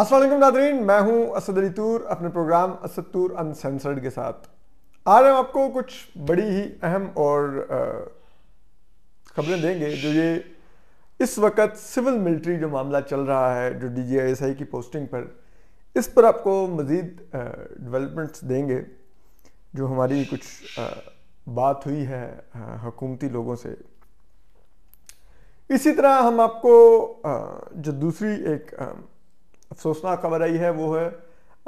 Aslam Nadreen मैं हूं असद अली तूर अपने प्रोग्राम असद तूर अनसेंसर्ड के साथ आज हम आपको कुछ बड़ी ही अहम और खबरें देंगे जो ये इस वक्त सिविल मिलिट्री जो मामला चल रहा है जो डी जी एस आई की पोस्टिंग पर इस पर आपको मज़ीद डेवलपमेंट्स देंगे जो हमारी कुछ आ, बात हुई है हकूमती लोगों से इसी तरह हम आपको आ, जो दूसरी एक आ, अफसोसनाक खबर आई है वो है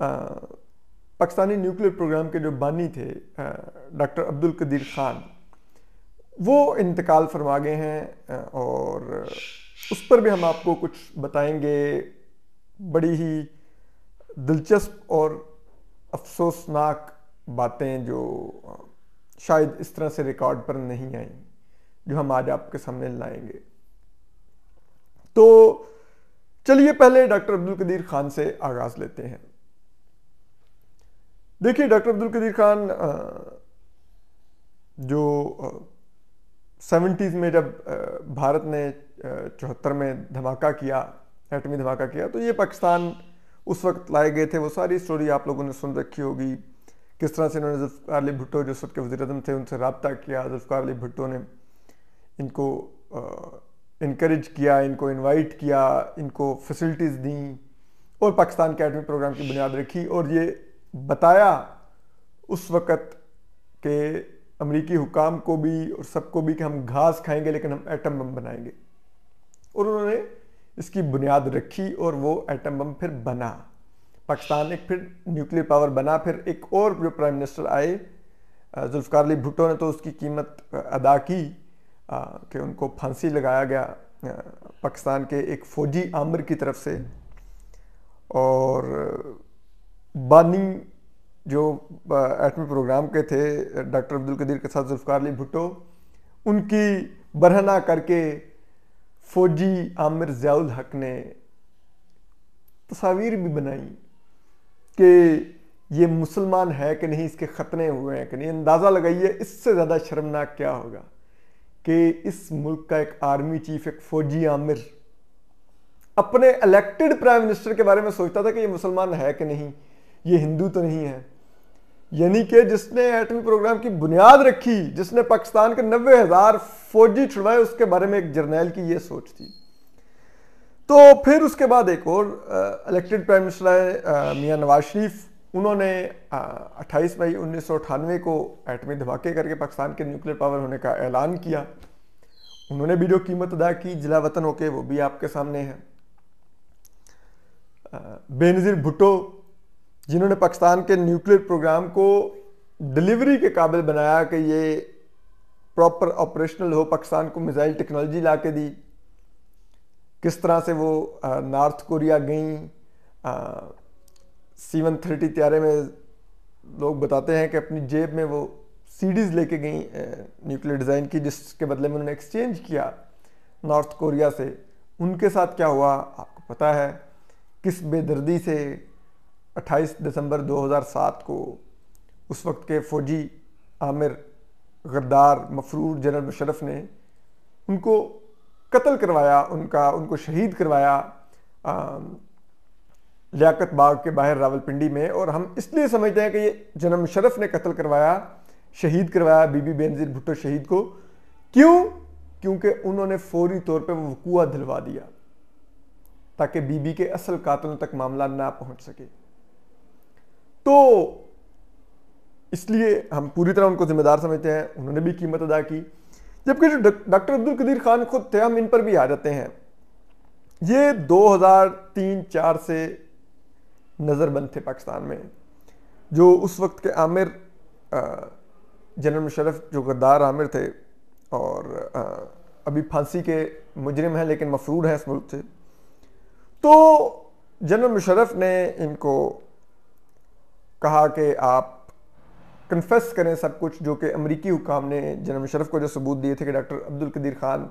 पाकिस्तानी न्यूक्लियर प्रोग्राम के जो बानी थे डॉक्टर अब्दुल कदीर खान वो इंतकाल फरमा गए हैं और उस पर भी हम आपको कुछ बताएंगे बड़ी ही दिलचस्प और अफसोसनाक बातें जो शायद इस तरह से रिकॉर्ड पर नहीं आई जो हम आज आपके सामने लाएंगे तो चलिए पहले डॉक्टर अब्दुल कदीर खान से आगाज लेते हैं देखिए डॉक्टर अब्दुल कदीर खान जो सेवेंटीज़ में जब भारत ने चौहत्तर में धमाका किया एटमी धमाका किया तो ये पाकिस्तान उस वक्त लाए गए थे वो सारी स्टोरी आप लोगों ने सुन रखी होगी किस तरह से इन्होंने जुल्फ़ार अली भुट्टो जो उस वक्त के वजी थे उनसे रबता किया जुल्फ़ार अली भुट्टो ने इनको इनक्रेज किया इनको इनवाइट किया इनको फैसिलिटीज़ दी और पाकिस्तान अकेडमी प्रोग्राम की बुनियाद रखी और ये बताया उस वक़्त के अमरीकी हुकाम को भी और सबको भी कि हम घास खाएंगे लेकिन हम एटम बम बनाएंगे और उन्होंने इसकी बुनियाद रखी और वो एटम बम फिर बना पाकिस्तान एक फिर न्यूक्लियर पावर बना फिर एक और जो प्राइम मिनिस्टर आए जुल्फ़ार अली भुट्टो ने तो उसकी कीमत अदा की कि उनको फांसी लगाया गया पाकिस्तान के एक फ़ौजी आमिर की तरफ से और बानी जो एटमी प्रोग्राम के थे डॉक्टर अब्दुल कदीर के साथ जुल्फ़ार अली भुट्टो उनकी बरहना करके फ़ौजी आमिर जयाउल हक ने तस्वीर भी बनाई कि ये मुसलमान है कि नहीं इसके ख़तने हुए हैं कि नहीं अंदाज़ा लगाइए इससे ज़्यादा शर्मनाक क्या होगा कि इस मुल्क का एक आर्मी चीफ एक फौजी आमिर अपने इलेक्टेड प्राइम मिनिस्टर के बारे में सोचता था कि ये मुसलमान है कि नहीं ये हिंदू तो नहीं है यानी कि जिसने एटमी प्रोग्राम की बुनियाद रखी जिसने पाकिस्तान के नब्बे हज़ार फौजी छुड़वाए उसके बारे में एक जर्नैल की ये सोच थी तो फिर उसके बाद एक और इलेक्टेड प्राइम मिनिस्टर आए मियाँ नवाज शरीफ उन्होंने अट्ठाईस मई उन्नीस को एटमी धमाके करके पाकिस्तान के न्यूक्लियर पावर होने का ऐलान किया उन्होंने भी जो कीमत अदा की जिला वतन होके वो भी आपके सामने है बेनज़ीर भुट्टो जिन्होंने पाकिस्तान के न्यूक्लियर प्रोग्राम को डिलीवरी के काबिल बनाया कि ये प्रॉपर ऑपरेशनल हो पाकिस्तान को मिज़ाइल टेक्नोलॉजी ला के दी किस तरह से वो नॉर्थ कोरिया गई सी वन थर्टी त्यारे में लोग बताते हैं कि अपनी जेब में वो सीडीज़ लेके गई न्यूक्लियर डिज़ाइन की जिसके बदले में उन्होंने एक्सचेंज किया नॉर्थ कोरिया से उनके साथ क्या हुआ आपको पता है किस बेदर्दी से 28 दिसंबर 2007 को उस वक्त के फ़ौजी आमिर गद्दार मफरूर जनरल मुशरफ ने उनको कत्ल करवाया उनका उनको शहीद करवाया लियाकत बाग के बाहर रावलपिंडी में और हम इसलिए समझते हैं कि ये जन्म शरफ ने कत्ल करवाया शहीद करवाया बीबी बेनजीर भुट्टो शहीद को क्यों क्योंकि उन्होंने फौरी तौर पर वो वकूआ दिलवा दिया ताकि बीबी के असल कातलों तक मामला ना पहुंच सके तो इसलिए हम पूरी तरह उनको जिम्मेदार समझते हैं उन्होंने भी कीमत अदा की जबकि जो डॉक्टर अब्दुल कदीर खान खुद थे हम इन पर भी आ जाते हैं ये 2003-4 से नज़रबंद थे पाकिस्तान में जो उस वक्त के आमिर जनरल मुशरफ जो गद्दार आमिर थे और अभी फांसी के मुजरिम हैं लेकिन मफरूर हैं इस मुल्क से तो जनरल मुशरफ ने इनको कहा कि आप कन्फेस करें सब कुछ जो कि अमरीकी हुकाम ने जनरल मुशरफ को जो सबूत दिए थे कि डॉक्टर अब्दुल कदीर ख़ान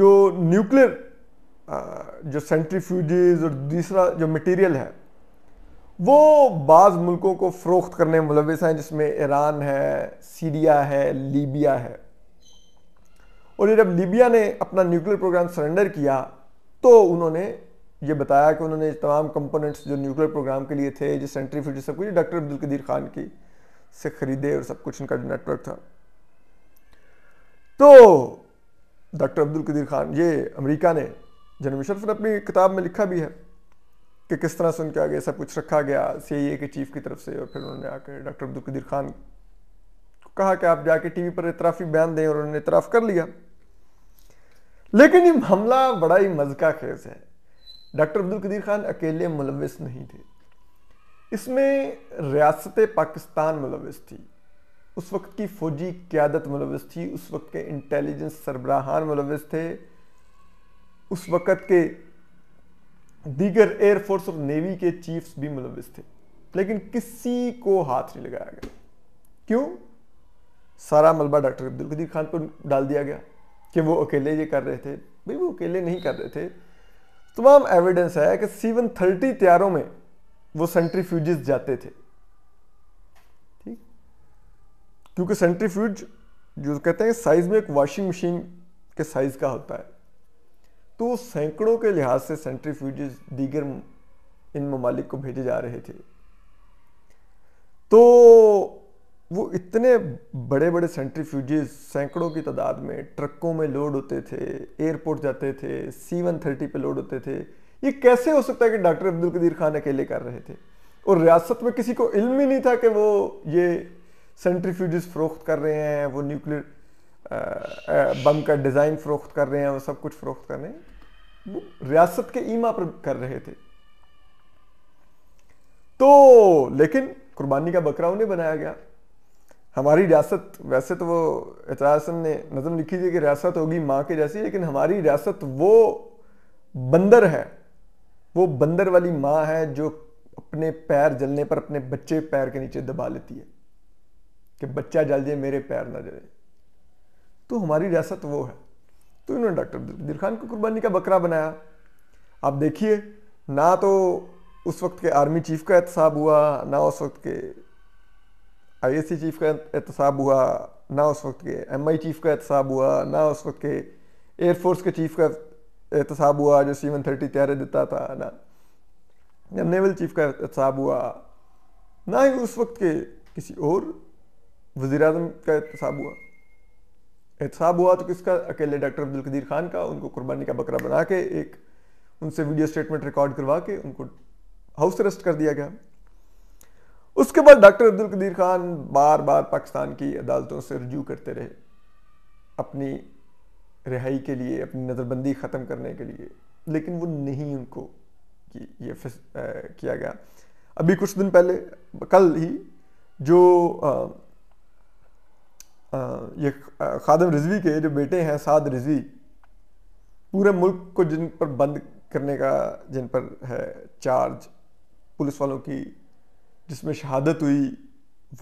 जो न्यूक्लियर जो सेंट्रीफ्यूज और दूसरा जो मटेरियल है वो बाज़ मुल्कों को फ़रोख्त करने में मुलविस हैं जिसमें ईरान है सीरिया है लीबिया है और जब लीबिया ने अपना न्यूक्लियर प्रोग्राम सरेंडर किया तो उन्होंने ये बताया कि उन्होंने तमाम कंपोनेंट्स जो न्यूक्लियर प्रोग्राम के लिए थे जो सेंट्री फ्यूज सब कुछ डॉक्टर अब्दुल कदीर खान की से ख़रीदे और सब कुछ इनका नेटवर्क था तो डॉक्टर अब्दुल कदीर खान ये अमेरिका ने जनरल मुशरफ ने अपनी किताब में लिखा भी है कि किस तरह से उनके आगे सब कुछ रखा गया सी के चीफ की तरफ से और फिर उन्होंने आकर डॉक्टर अब्दुल कदीर खान को कहा कि आप जाके टीवी पर इतराफ़ी बयान दें और उन्होंने इतराफ़ कर लिया लेकिन ये हमला बड़ा ही मजका खेज है डॉक्टर अब्दुल कदीर खान अकेले मुलविस नहीं थे इसमें रियासत पाकिस्तान मुलविस थी उस वक्त की फ़ौजी क्यादत मुलविस थी उस वक्त के इंटेलिजेंस सरबराहान मुलविस थे उस वक्त के दीगर एयरफोर्स और नेवी के चीफ्स भी मुलविस थे लेकिन किसी को हाथ नहीं लगाया गया क्यों सारा मलबा डॉक्टर अब्दुल कदीर खान पर डाल दिया गया कि वो अकेले ये कर रहे थे भाई वो अकेले नहीं कर रहे थे तमाम एविडेंस है कि सीवन थर्टी त्यारों में वो सेंट्रीफ्यूजिस जाते थे ठीक क्योंकि सेंट्रीफ्यूज जो कहते हैं साइज में एक वॉशिंग मशीन के साइज का होता है तो सैकड़ों के लिहाज से सेंट्रीफ्यूजेस दीगर इन ममालिक को भेजे जा रहे थे तो वो इतने बड़े बड़े सेंट्रीफ्यूजेस सैकड़ों की तादाद में ट्रकों में लोड होते थे एयरपोर्ट जाते थे सी वन थर्टी पर लोड होते थे ये कैसे हो सकता है कि डॉक्टर अब्दुल कदीर खान अकेले कर रहे थे और रियासत में किसी को इल्म ही नहीं था कि वो ये सेंट्रीफ्यूजेस फरोख्त कर रहे हैं वो न्यूक्लियर बम का डिज़ाइन फ़रोख्त कर रहे हैं और सब कुछ फ़रोख्त कर रहे हैं वो रियासत के ईमा पर कर रहे थे तो लेकिन कुर्बानी का बकरा उन्हें बनाया गया हमारी रियासत वैसे तो वो एतराज़ ने नज़म लिखी थी कि रियासत होगी माँ के जैसी लेकिन हमारी रियासत वो बंदर है वो बंदर वाली माँ है जो अपने पैर जलने पर अपने बच्चे पैर के नीचे दबा लेती है कि बच्चा जल जाए मेरे पैर ना जले तो हमारी रियासत वो है तो इन्होंने डॉक्टर दिल खान को कुर्बानी का बकरा बनाया आप देखिए ना तो उस वक्त के आर्मी चीफ का एहतसाब हुआ ना उस वक्त के आईएससी चीफ का एहतसाब हुआ ना उस वक्त के एमआई चीफ का एहतसाब हुआ ना उस वक्त के एयरफोर्स के चीफ का एहतसाब हुआ जो सी वन थर्टी तैयार देता था ना या नेवल चीफ का एहतसाब हुआ ना ही उस वक्त के किसी और वजीर अजम का एहतसाब हुआ एहतसाब हुआ तो किसका अकेले डॉक्टर अब्दुल कदीर खान का उनको कुर्बानी का बकरा बना के एक उनसे वीडियो स्टेटमेंट रिकॉर्ड करवा के उनको हाउस अरेस्ट कर दिया गया उसके बाद डॉक्टर अब्दुल कदीर खान बार बार पाकिस्तान की अदालतों से रजू करते रहे अपनी रिहाई के लिए अपनी नज़रबंदी ख़त्म करने के लिए लेकिन वो नहीं उनको कि ये आ, किया गया अभी कुछ दिन पहले कल ही जो आ, ये खादम रिजवी के जो बेटे हैं साद रिजवी पूरे मुल्क को जिन पर बंद करने का जिन पर है चार्ज पुलिस वालों की जिसमें शहादत हुई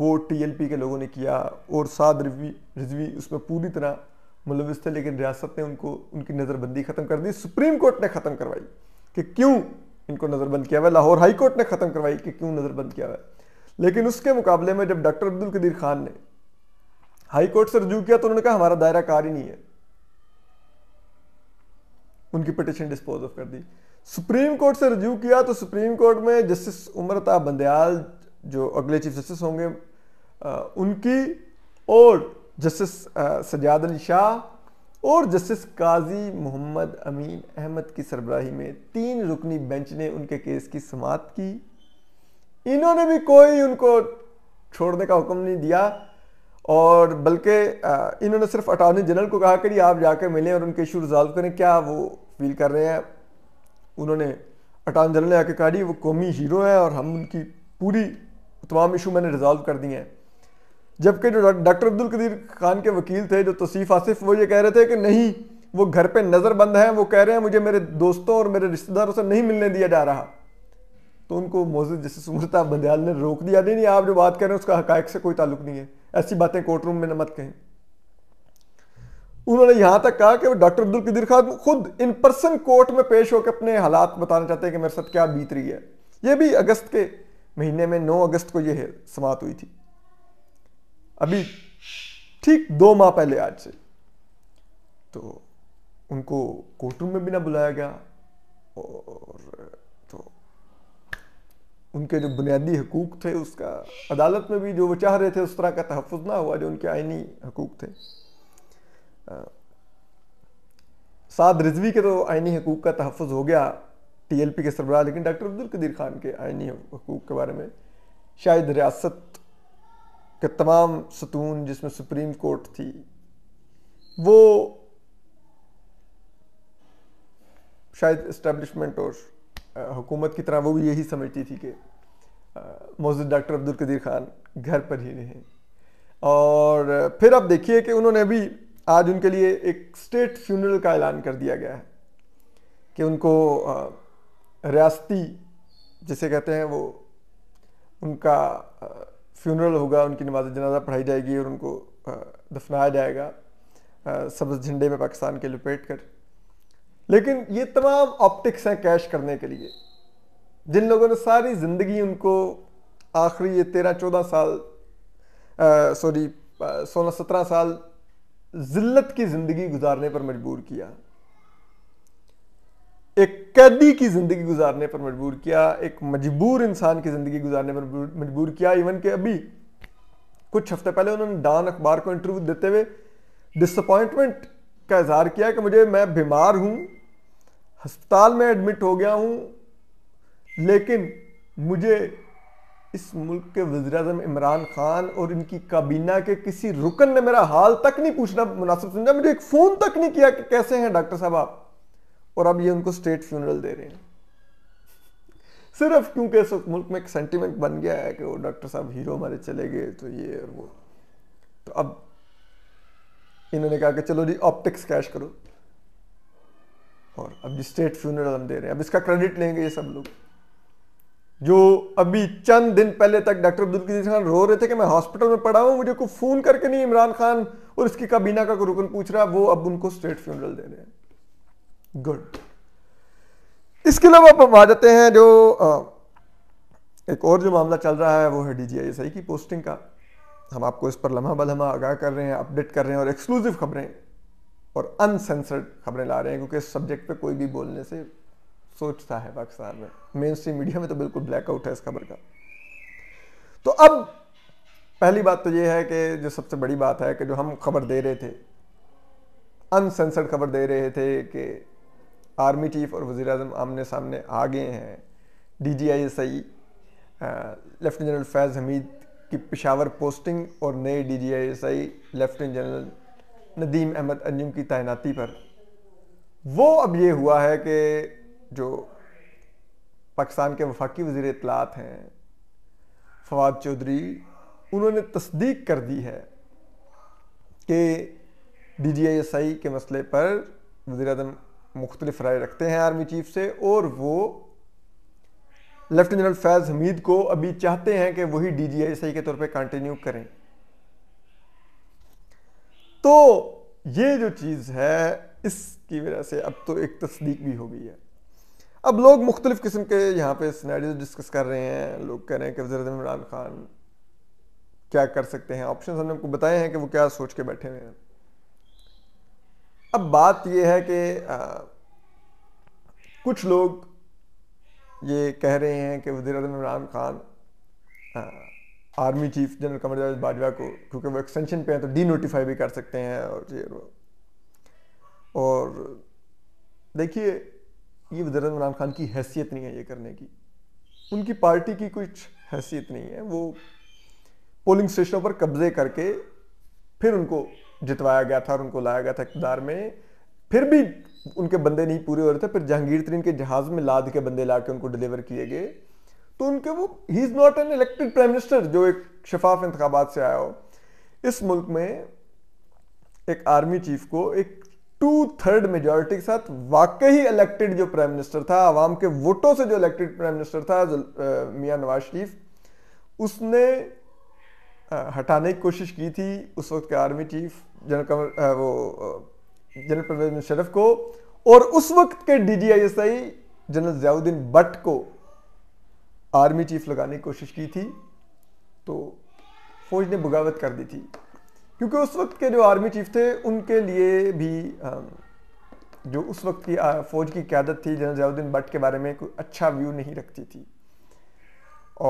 वो टीएलपी के लोगों ने किया और साद रिजवी रिजवी उसमें पूरी तरह मुलविस थे लेकिन रियासत ने उनको उनकी नज़रबंदी ख़त्म कर दी सुप्रीम कोर्ट ने ख़त्म करवाई कि क्यों इनको नज़रबंद किया हुआ लाहौर हाई कोर्ट ने ख़त्म करवाई कि क्यों नज़रबंद किया हुआ लेकिन उसके मुकाबले में जब डॉक्टर अब्दुल कदीर खान ने कोर्ट से रजू किया तो उन्होंने कहा हमारा दायरा कार ही नहीं है उनकी पिटिशन डिस्पोज ऑफ कर दी सुप्रीम कोर्ट से रजू किया तो सुप्रीम कोर्ट में जस्टिस उमरता बंदयाल जो अगले चीफ जस्टिस होंगे उनकी और जस्टिस सजाद अली शाह और जस्टिस काजी मोहम्मद अमीन अहमद की सरबराही में तीन रुकनी बेंच ने उनके केस की समाप्त की इन्होंने भी कोई उनको छोड़ने का हुक्म नहीं दिया और बल्कि इन्होंने सिर्फ अटॉर्नी जनरल को कहा कि आप जाकर मिलें और उनके इशू रिजॉल्व करें क्या वो फील कर रहे हैं उन्होंने अटॉर्नी जनरल ने आके कहा वो कौमी हीरो हैं और हम उनकी पूरी तमाम इशू मैंने रिजॉल्व कर दिए हैं जबकि जो डॉक्टर अब्दुल कदीर खान के वकील थे जो तसीफ़ आसिफ वो ये कह रहे थे कि नहीं वो घर पर नज़रबंद हैं वो कह रहे हैं मुझे मेरे दोस्तों और मेरे रिश्तेदारों से नहीं मिलने दिया जा रहा तो उनको मोजिद जैसे सुमृता बंदयाल ने रोक दिया नहीं, नहीं आप जो बात कर रहे हैं उसका हकायक से कोई ताल्लुक नहीं है ऐसी बातें कोर्ट रूम में न मत कहें उन्होंने यहां तक कहा कि डॉक्टर अब्दुल कदीर खान खुद इन पर्सन कोर्ट में पेश होकर अपने हालात बताना चाहते हैं कि मेरे साथ क्या बीत रही है यह भी अगस्त के महीने में 9 अगस्त को यह समाप्त हुई थी अभी ठीक दो माह पहले आज से तो उनको कोर्ट रूम में भी ना बुलाया गया और उनके जो बुनियादी हकूक थे उसका अदालत में भी जो वो चाह रहे थे उस तरह का तहफ़ ना हुआ जो उनके आइनी हकूक थे साद रिजवी के तो आइनी हकूक का तहफ़ हो गया टी एल पी के सरबराह लेकिन डॉक्टर अब्दुल्कदीर खान के आइनी हकूक के बारे में शायद रियासत के तमाम सतून जिसमें सुप्रीम कोर्ट थी वो शायद इस्टेब्लिशमेंट और हुकूमत की तरह वो भी यही समझती थी कि मौजूद डॉक्टर अब्दुल कदीर खान घर पर ही रहें और फिर आप देखिए कि उन्होंने भी आज उनके लिए एक स्टेट फ्यूनरल का ऐलान कर दिया गया है कि उनको रियासती जिसे कहते हैं वो उनका फ्यूनरल होगा उनकी नमाज जनाजा पढ़ाई जाएगी और उनको दफनाया जाएगा सब्ज़ झंडे में पाकिस्तान के लपेट कर लेकिन ये तमाम ऑप्टिक्स हैं कैश करने के लिए जिन लोगों ने सारी ज़िंदगी उनको आखिरी ये तेरह चौदह साल सॉरी सोलह सत्रह साल जिल्लत की ज़िंदगी गुजारने पर मजबूर किया एक कैदी की ज़िंदगी गुजारने पर मजबूर किया एक मजबूर इंसान की ज़िंदगी गुजारने पर मजबूर किया इवन के अभी कुछ हफ्ते पहले उन्होंने डान अखबार को इंटरव्यू देते हुए डिसअपॉइंटमेंट का इजहार किया कि मुझे मैं बीमार हूँ अस्पताल में एडमिट हो गया हूँ लेकिन मुझे इस मुल्क के अजम इमरान खान और इनकी काबीना के किसी रुकन ने मेरा हाल तक नहीं पूछना मुनासिब समझा मुझे एक फ़ोन तक नहीं किया कि कैसे हैं डॉक्टर साहब आप और अब ये उनको स्टेट फ्यूनरल दे रहे हैं सिर्फ क्योंकि इस मुल्क में एक सेंटिमेंट बन गया है कि वो डॉक्टर साहब हीरो हमारे चले गए तो ये और वो तो अब इन्होंने कहा कि चलो जी ऑप्टिक्स कैश करो और अब स्टेट फ्यूनरल हम दे रहे हैं अब इसका क्रेडिट लेंगे ये सब लोग जो अभी चंद दिन पहले तक डॉक्टर अब्दुल कदीर खान रो रहे थे कि मैं हॉस्पिटल में पड़ा हूं मुझे को फोन करके नहीं इमरान खान और इसकी काबीना का रुकन पूछ रहा वो अब उनको स्टेट फ्यूनरल दे रहे हैं गुड इसके अलावा आप आ जाते हैं जो आ, एक और जो मामला चल रहा है वो है डी जी की पोस्टिंग का हम आपको इस पर लम्हा बलहमा आगाह कर रहे हैं अपडेट कर रहे हैं और एक्सक्लूसिव खबरें और अनसेंसर्ड खबरें ला रहे हैं क्योंकि इस सब्जेक्ट पे कोई भी बोलने से सोचता है पाकिस्तान में मेन स्ट्रीम मीडिया में तो बिल्कुल ब्लैकआउट है इस खबर का तो अब पहली बात तो ये है कि जो सबसे बड़ी बात है कि जो हम खबर दे रहे थे अनसेंसर्ड खबर दे रहे थे कि आर्मी चीफ और वज़ी अजम आमने सामने आ गए हैं D G I S I lieutenant general Faiz Hameed की पिशावर पोस्टिंग और नए D G I S I lieutenant general Nadeem Ahmed Anjum की तैनाती पर वो अब ये हुआ है कि जो पाकिस्तान के वफाकी वजी इतलात हैं फवाद चौधरी उन्होंने तस्दीक कर दी है कि डी जी आई एस आई के मसले पर वजी अजम मुख्तलिफ राय रखते हैं आर्मी चीफ से और वो लेफ्टिनेंट जनरल फैज़ हमीद को अभी चाहते हैं कि वही डी जी आई एस आई के तौर पर कंटिन्यू करें तो ये जो चीज़ है इसकी वजह से अब तो एक तस्दीक भी हो गई है अब लोग मुख्तलिफ़ किस्म के यहाँ पे स्नैडियो डिस्कस कर रहे हैं लोग कह रहे हैं कि वजरत इमरान खान क्या कर सकते हैं ऑप्शन हमने आपको बताए हैं कि वो क्या सोच के बैठे हुए हैं अब बात यह है कि आ, कुछ लोग ये कह रहे हैं कि वजी अजम इमरान खान आ, army chief general Qamar Bajwa को क्योंकि वो एक्सटेंशन पे हैं तो डी नोटिफाई भी कर सकते हैं और ये और देखिए ये वजर इमरान खान की हैसियत नहीं है ये करने की उनकी पार्टी की कुछ हैसियत नहीं है वो पोलिंग स्टेशनों पर कब्जे करके फिर उनको जितवाया गया था और उनको लाया गया था इकदार में फिर भी उनके बंदे नहीं पूरे हो रहे थे फिर जहांगीर तरीन के जहाज़ में लाद के बंदे ला के उनको डिलीवर किए गए तो उनके वो he is not an elected prime minister जो एक शफाफ इंतबात से आया हो इस मुल्क में एक आर्मी चीफ को एक टू थर्ड मेजोरिटी के साथ वाकई इलेक्टेड जो प्राइम मिनिस्टर था आवाम के वोटों से जो इलेक्टेड प्राइम मिनिस्टर था मियाँ नवाज शरीफ उसने हटाने की कोशिश की थी उस वक्त के आर्मी चीफ जनरल कमर वो जनरल परवेज मुशरफ को और उस वक्त के D G I S I general Ziauddin Butt को आर्मी चीफ लगाने की कोशिश की थी तो फौज ने बगावत कर दी थी क्योंकि उस वक्त के जो आर्मी चीफ थे उनके लिए भी जो उस वक्त की फ़ौज की क्यादत थी जनरल जयाउद्दीन भट्ट के बारे में कोई अच्छा व्यू नहीं रखती थी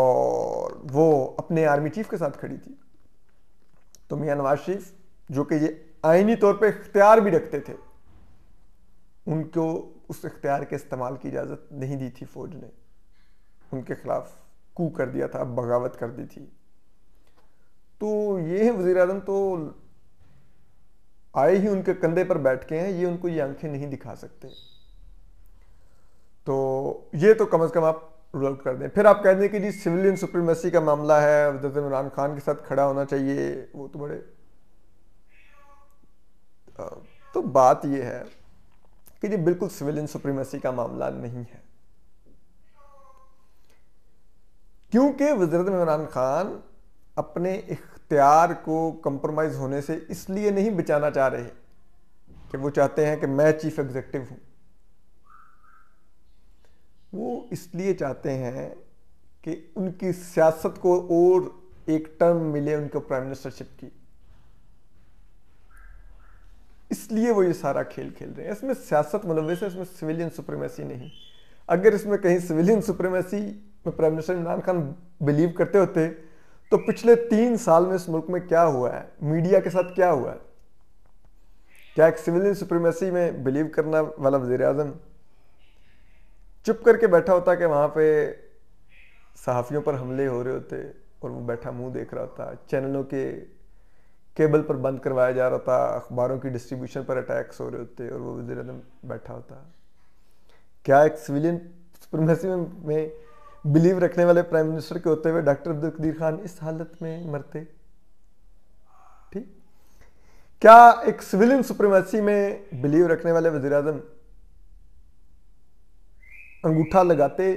और वो अपने आर्मी चीफ के साथ खड़ी थी तो मियाँ नवाज शरीफ जो कि ये आइनी तौर पे इख्तियार भी रखते थे उनको उस इख्तियार के इस्तेमाल की इजाज़त नहीं दी थी फ़ौज ने उनके खिलाफ कू कर दिया था बगावत कर दी थी तो ये है वजीर आजम तो आए ही उनके कंधे पर बैठ के हैं ये उनको ये आंखें नहीं दिखा सकते तो ये तो कम अज़ कम आप रूल आउट कर दें फिर आप कह दें कि जी सिविलियन सुप्रीमेसी का मामला है इमरान खान के साथ खड़ा होना चाहिए वो तो बड़े तो बात यह है कि जी बिल्कुल सिविलियन सुप्रीमेसी का मामला नहीं है क्योंकि वजरत इमरान खान अपने इख्तियार को कंप्रोमाइज़ होने से इसलिए नहीं बचाना चाह रहे कि वो चाहते हैं कि मैं चीफ एग्जेक्टिव हूं वो इसलिए चाहते हैं कि उनकी सियासत को और एक टर्म मिले उनको प्राइम मिनिस्टरशिप की इसलिए वो ये सारा खेल खेल रहे हैं इसमें सियासत मुलविस है इसमें सिविलियन सुप्रीमेसी नहीं अगर इसमें कहीं सिविलियन सुप्रीमेसी में prime minister Imran Khan believe करते होते तो पिछले तीन साल में इस मुल्क में क्या हुआ है मीडिया के साथ क्या हुआ है क्या एक सिविलियन सुप्रीमेसी में बिलीव करना वाला वजीर अजम चुप करके बैठा होता कि वहाँ पे सहाफ़ियों पर हमले हो रहे होते और वो बैठा मुंह देख रहा था चैनलों के केबल पर बंद करवाया जा रहा था अखबारों की डिस्ट्रीब्यूशन पर अटैक्स हो रहे होते और वो वजी बैठा होता क्या एक सिविलियन सुप्रीमेसी में, में बिलीव रखने वाले प्राइम मिनिस्टर के होते हुए डॉक्टर अब्दुल कदीर खान इस हालत में मरते ठीक क्या एक सिविलियन सुप्रीमेसी में बिलीव रखने वाले वजीर आजम अंगूठा लगाते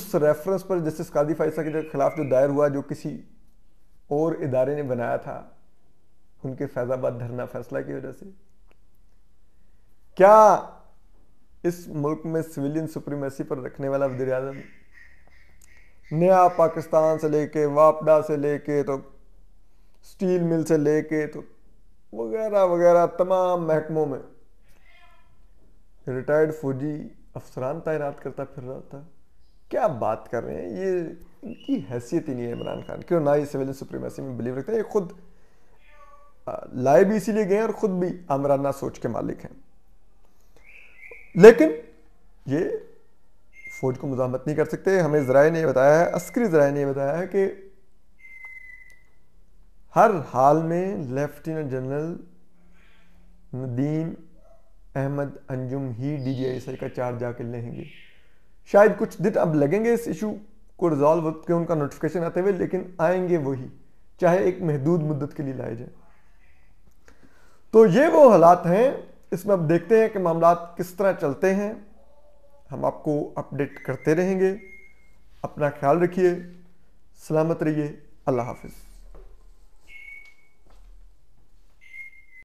उस रेफरेंस पर जस्टिस कादी फाइसा के खिलाफ जो दायर हुआ जो किसी और इदारे ने बनाया था उनके फैजाबाद धरना फैसला की वजह से क्या इस मुल्क में सिविलियन सुप्रीमेसी पर रखने वाला वजीर अजम नया पाकिस्तान से लेके वापडा से लेके तो स्टील मिल से लेके तो वगैरह वगैरह तमाम महकमों में रिटायर्ड फौजी अफसरान तैनात करता फिर रहा था क्या बात कर रहे हैं ये इनकी हैसियत ही नहीं है इमरान खान क्यों ना ये सिविल सुप्रीमेसी में बिलीव रखते हैं ये खुद लाए भी इसीलिए गए हैं और ख़ुद भी आमराना सोच के मालिक हैं लेकिन ये फौज को मजामत नहीं कर सकते हमें जराए ने बताया है अस्करी जराए ने बताया है कि हर हाल में लेफ्टिनेंट जनरल नदीम अहमद अंजुम ही डी जी आई का चार्ज जाके लेंगे शायद कुछ दिन अब लगेंगे इस इशू को रिजॉल्व के उनका नोटिफिकेशन आते हुए लेकिन आएंगे वही चाहे एक महदूद मुद्दत के लिए लाए जाए तो ये वो हालात हैं इसमें अब देखते हैं कि मामला किस तरह चलते हैं हम आपको अपडेट करते रहेंगे अपना ख्याल रखिए सलामत रहिए अल्लाह हाफिज़